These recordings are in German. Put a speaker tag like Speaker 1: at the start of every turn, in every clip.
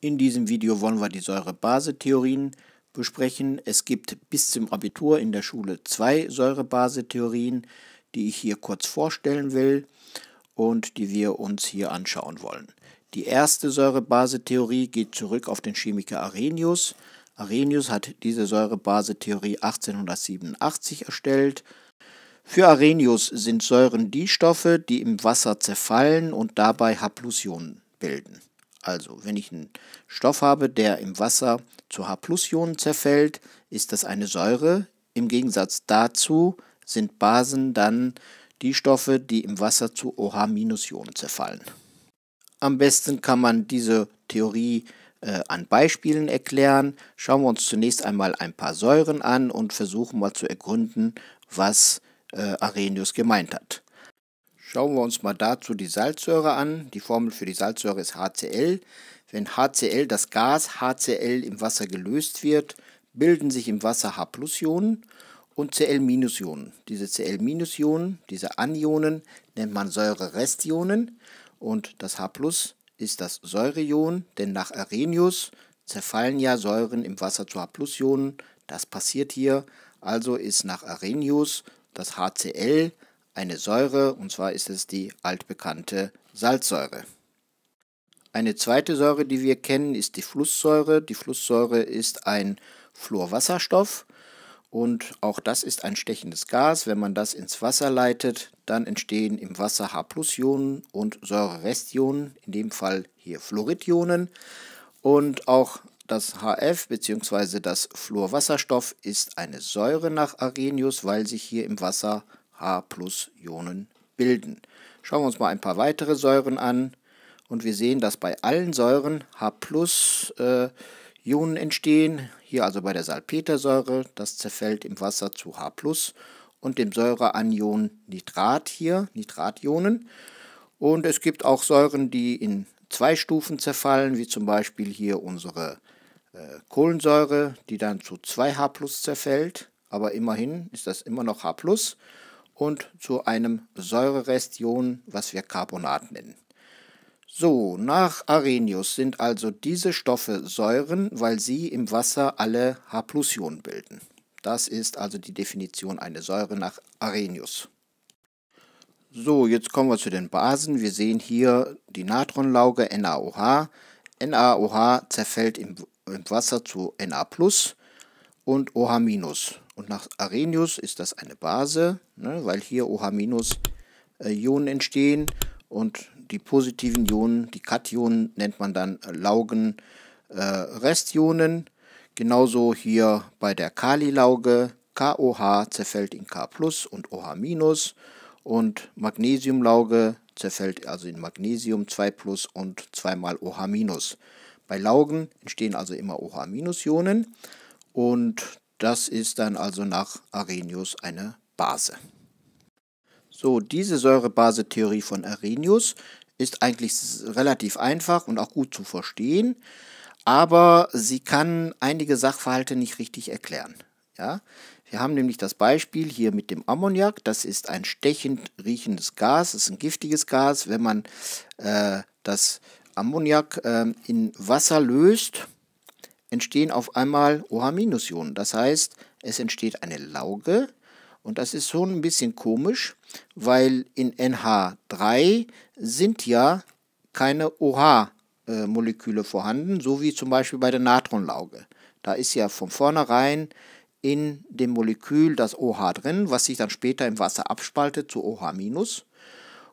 Speaker 1: In diesem Video wollen wir die Säure-Base-Theorien besprechen. Es gibt bis zum Abitur in der Schule zwei Säure-Base-Theorien, die ich hier kurz vorstellen will und die wir uns hier anschauen wollen. Die erste Säure-Base-Theorie geht zurück auf den Chemiker Arrhenius. Arrhenius hat diese Säure-Base-Theorie 1887 erstellt. Für Arrhenius sind Säuren die Stoffe, die im Wasser zerfallen und dabei Haplusionen bilden. Also, wenn ich einen Stoff habe, der im Wasser zu H-Ionen zerfällt, ist das eine Säure. Im Gegensatz dazu sind Basen dann die Stoffe, die im Wasser zu OH-Ionen zerfallen. Am besten kann man diese Theorie äh, an Beispielen erklären. Schauen wir uns zunächst einmal ein paar Säuren an und versuchen mal zu ergründen, was äh, Arrhenius gemeint hat. Schauen wir uns mal dazu die Salzsäure an. Die Formel für die Salzsäure ist HCl. Wenn HCl, das Gas HCl im Wasser gelöst wird, bilden sich im Wasser H-Ionen und Cl-Ionen. Diese Cl-Ionen, diese Anionen, nennt man Säurerest-Ionen und das H ist das Säureion, denn nach Arrhenius zerfallen ja Säuren im Wasser zu H-Ionen. Das passiert hier, also ist nach Arrhenius das HCl eine Säure, und zwar ist es die altbekannte Salzsäure. Eine zweite Säure, die wir kennen, ist die Flusssäure. Die Flusssäure ist ein Fluorwasserstoff und auch das ist ein stechendes Gas. Wenn man das ins Wasser leitet, dann entstehen im Wasser H-Plus-Ionen und säurerest in dem Fall hier Fluoridionen. Und auch das HF bzw. das Fluorwasserstoff ist eine Säure nach Arrhenius, weil sich hier im Wasser H-Ionen bilden. Schauen wir uns mal ein paar weitere Säuren an und wir sehen, dass bei allen Säuren H-Ionen äh, entstehen. Hier also bei der Salpetersäure, das zerfällt im Wasser zu H+, und dem Säureanion Nitrat hier, Nitrationen. Und es gibt auch Säuren, die in zwei Stufen zerfallen, wie zum Beispiel hier unsere äh, Kohlensäure, die dann zu 2H plus zerfällt. Aber immerhin ist das immer noch H und zu einem Säurerestion, was wir Carbonat nennen. So, nach Arrhenius sind also diese Stoffe Säuren, weil sie im Wasser alle H-Plusionen bilden. Das ist also die Definition einer Säure nach Arrhenius. So, jetzt kommen wir zu den Basen. Wir sehen hier die Natronlauge NaOH. NaOH zerfällt im, im Wasser zu Na+ und OH-. Und nach Arrhenius ist das eine Base, ne, weil hier OH-Ionen äh, entstehen und die positiven Ionen, die Kationen, nennt man dann Laugen-Restionen. Äh, äh Genauso hier bei der Kali-Lauge, KOH zerfällt in K und OH- und Magnesiumlauge zerfällt also in Magnesium 2 plus und mal OH-. Bei Laugen entstehen also immer OH-Ionen. Und das ist dann also nach Arrhenius eine Base. So, diese Säure-Base-Theorie von Arrhenius ist eigentlich relativ einfach und auch gut zu verstehen, aber sie kann einige Sachverhalte nicht richtig erklären. Ja? Wir haben nämlich das Beispiel hier mit dem Ammoniak. Das ist ein stechend riechendes Gas, das ist ein giftiges Gas. Wenn man äh, das Ammoniak äh, in Wasser löst, entstehen auf einmal OH-Ionen. Das heißt, es entsteht eine Lauge und das ist schon ein bisschen komisch, weil in NH3 sind ja keine OH-Moleküle vorhanden, so wie zum Beispiel bei der Natronlauge. Da ist ja von vornherein in dem Molekül das OH drin, was sich dann später im Wasser abspaltet zu OH-.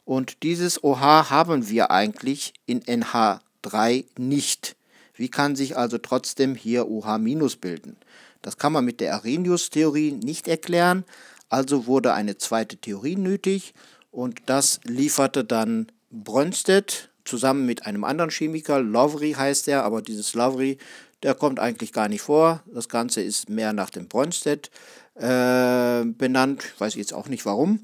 Speaker 1: Und dieses OH haben wir eigentlich in NH3 nicht. Wie kann sich also trotzdem hier OH- bilden? Das kann man mit der Arrhenius-Theorie nicht erklären, also wurde eine zweite Theorie nötig und das lieferte dann Brönsted zusammen mit einem anderen Chemiker, Lowry heißt er, aber dieses Lowry, der kommt eigentlich gar nicht vor. Das Ganze ist mehr nach dem Brönsted äh, benannt, ich weiß jetzt auch nicht warum,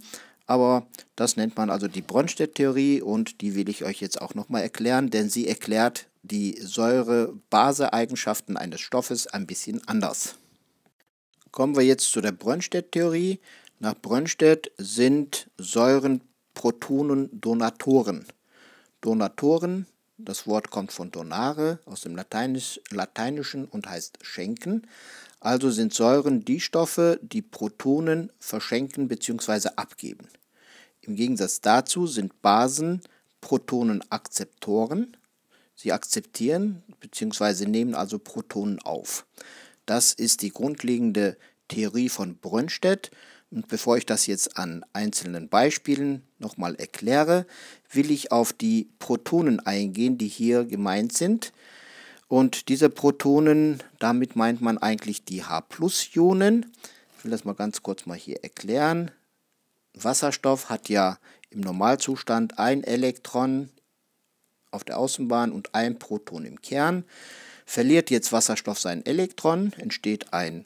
Speaker 1: aber das nennt man also die Brönsted-Theorie und die will ich euch jetzt auch nochmal erklären, denn sie erklärt die Säure-Base-Eigenschaften eines Stoffes ein bisschen anders. Kommen wir jetzt zu der Brönstedt-Theorie. Nach Brönstedt sind Säuren Protonen-Donatoren. Donatoren, das Wort kommt von donare aus dem Lateinischen und heißt schenken. Also sind Säuren die Stoffe, die Protonen verschenken bzw. abgeben. Im Gegensatz dazu sind Basen Protonenakzeptoren Sie akzeptieren bzw. nehmen also Protonen auf. Das ist die grundlegende Theorie von Brönstedt. Und bevor ich das jetzt an einzelnen Beispielen nochmal erkläre, will ich auf die Protonen eingehen, die hier gemeint sind. Und diese Protonen, damit meint man eigentlich die H-Plus-Ionen. Ich will das mal ganz kurz mal hier erklären. Wasserstoff hat ja im Normalzustand ein Elektron auf der Außenbahn und ein Proton im Kern. Verliert jetzt Wasserstoff sein Elektron, entsteht ein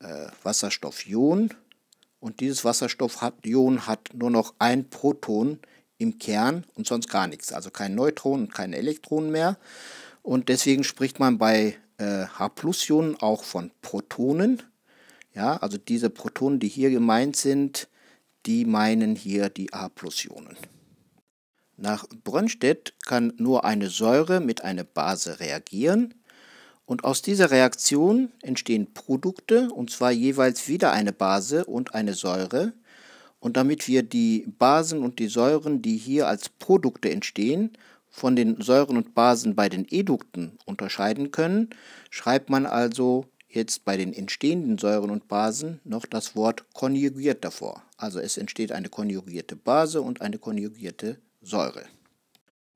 Speaker 1: äh, Wasserstoffion und dieses Wasserstoffion hat nur noch ein Proton im Kern und sonst gar nichts, also kein Neutron und kein Elektron mehr. Und deswegen spricht man bei äh, H-Plus-Ionen auch von Protonen. Ja, also diese Protonen, die hier gemeint sind, die meinen hier die A-Plus-Ionen. Nach Brönnstedt kann nur eine Säure mit einer Base reagieren und aus dieser Reaktion entstehen Produkte und zwar jeweils wieder eine Base und eine Säure. Und damit wir die Basen und die Säuren, die hier als Produkte entstehen, von den Säuren und Basen bei den Edukten unterscheiden können, schreibt man also jetzt bei den entstehenden Säuren und Basen noch das Wort konjugiert davor. Also es entsteht eine konjugierte Base und eine konjugierte Säure.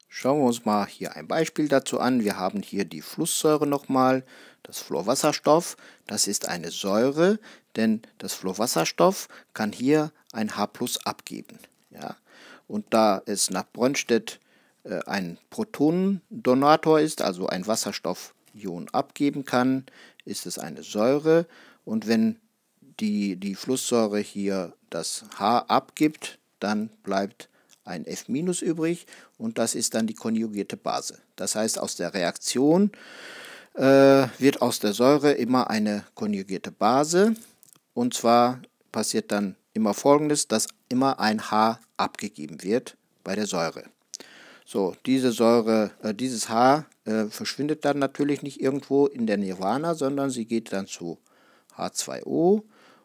Speaker 1: Schauen wir uns mal hier ein Beispiel dazu an. Wir haben hier die Flusssäure nochmal, das Fluorwasserstoff. Das ist eine Säure, denn das Fluorwasserstoff kann hier ein H plus abgeben. Ja? Und da es nach Brönstedt äh, ein Protonendonator ist, also ein Wasserstoffion abgeben kann, ist es eine Säure. Und wenn die, die Flusssäure hier das H abgibt, dann bleibt ein F- übrig und das ist dann die konjugierte Base. Das heißt, aus der Reaktion äh, wird aus der Säure immer eine konjugierte Base und zwar passiert dann immer folgendes, dass immer ein H abgegeben wird bei der Säure. So, diese Säure, äh, dieses H äh, verschwindet dann natürlich nicht irgendwo in der Nirvana, sondern sie geht dann zu H2O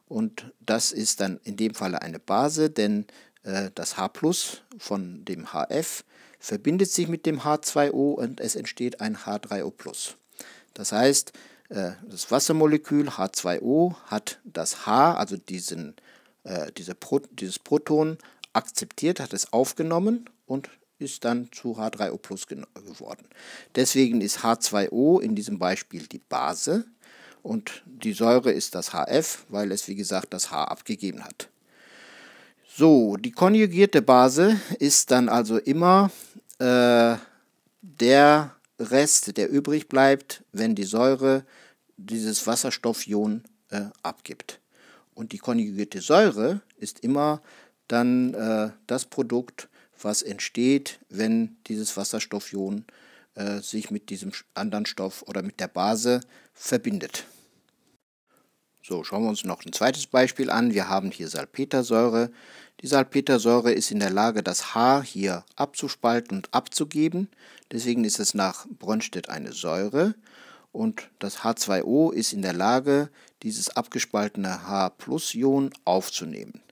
Speaker 1: und das ist dann in dem Fall eine Base, denn äh, das H plus von dem HF verbindet sich mit dem H2O und es entsteht ein H3O. plus. Das heißt, äh, das Wassermolekül H2O hat das H, also diesen, äh, diese Pro dieses Proton, akzeptiert, hat es aufgenommen und ist dann zu H3O plus geworden. Deswegen ist H2O in diesem Beispiel die Base und die Säure ist das HF, weil es wie gesagt das H abgegeben hat. So, die konjugierte Base ist dann also immer äh, der Rest, der übrig bleibt, wenn die Säure dieses Wasserstoffion äh, abgibt. Und die konjugierte Säure ist immer dann äh, das Produkt, was entsteht, wenn dieses Wasserstoffion äh, sich mit diesem anderen Stoff oder mit der Base verbindet. So, schauen wir uns noch ein zweites Beispiel an. Wir haben hier Salpetersäure. Die Salpetersäure ist in der Lage, das H hier abzuspalten und abzugeben. Deswegen ist es nach Brönstedt eine Säure. Und das H2O ist in der Lage, dieses abgespaltene H-Plus-Ion aufzunehmen.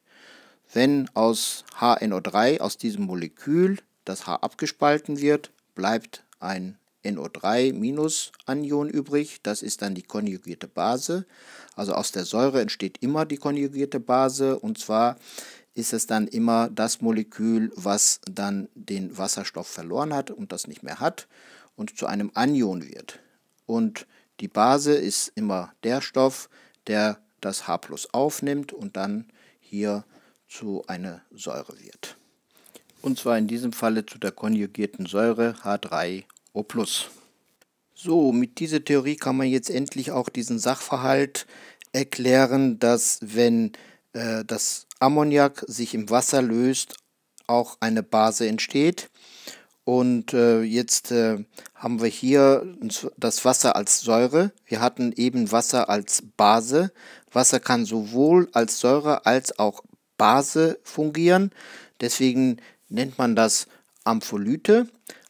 Speaker 1: Wenn aus HNO3, aus diesem Molekül, das H abgespalten wird, bleibt ein NO3-Anion übrig. Das ist dann die konjugierte Base. Also aus der Säure entsteht immer die konjugierte Base und zwar ist es dann immer das Molekül, was dann den Wasserstoff verloren hat und das nicht mehr hat und zu einem Anion wird. Und die Base ist immer der Stoff, der das H plus aufnimmt und dann hier zu einer Säure wird. Und zwar in diesem Falle zu der konjugierten Säure H3O. So, mit dieser Theorie kann man jetzt endlich auch diesen Sachverhalt erklären, dass wenn äh, das Ammoniak sich im Wasser löst, auch eine Base entsteht. Und äh, jetzt äh, haben wir hier das Wasser als Säure. Wir hatten eben Wasser als Base. Wasser kann sowohl als Säure als auch Base fungieren. Deswegen nennt man das Ampholyte.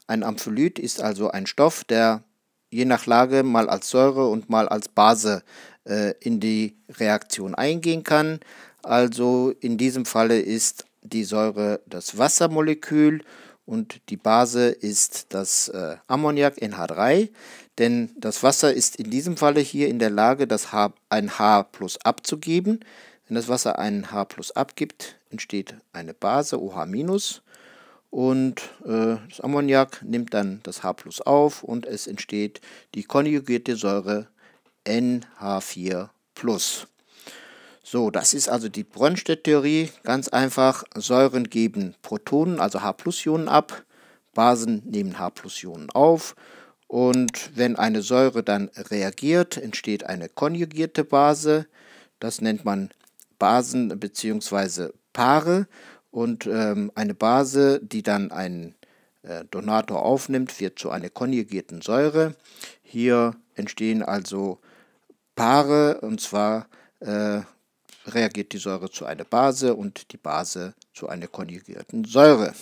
Speaker 1: Ein Ampholyt ist also ein Stoff, der je nach Lage mal als Säure und mal als Base äh, in die Reaktion eingehen kann. Also in diesem Falle ist die Säure das Wassermolekül und die Base ist das äh, Ammoniak NH3, denn das Wasser ist in diesem Falle hier in der Lage, das H, ein H plus abzugeben. Wenn das Wasser ein H plus abgibt, entsteht eine Base OH minus und äh, das Ammoniak nimmt dann das H plus auf und es entsteht die konjugierte Säure NH4 plus. So, das ist also die Brönnstedt-Theorie. Ganz einfach, Säuren geben Protonen, also H-Plus-Ionen ab, Basen nehmen H-Plus-Ionen auf und wenn eine Säure dann reagiert, entsteht eine konjugierte Base. Das nennt man Basen bzw. Paare. Und ähm, eine Base, die dann ein äh, Donator aufnimmt, wird zu einer konjugierten Säure. Hier entstehen also Paare, und zwar äh, reagiert die Säure zu einer Base und die Base zu einer konjugierten Säure.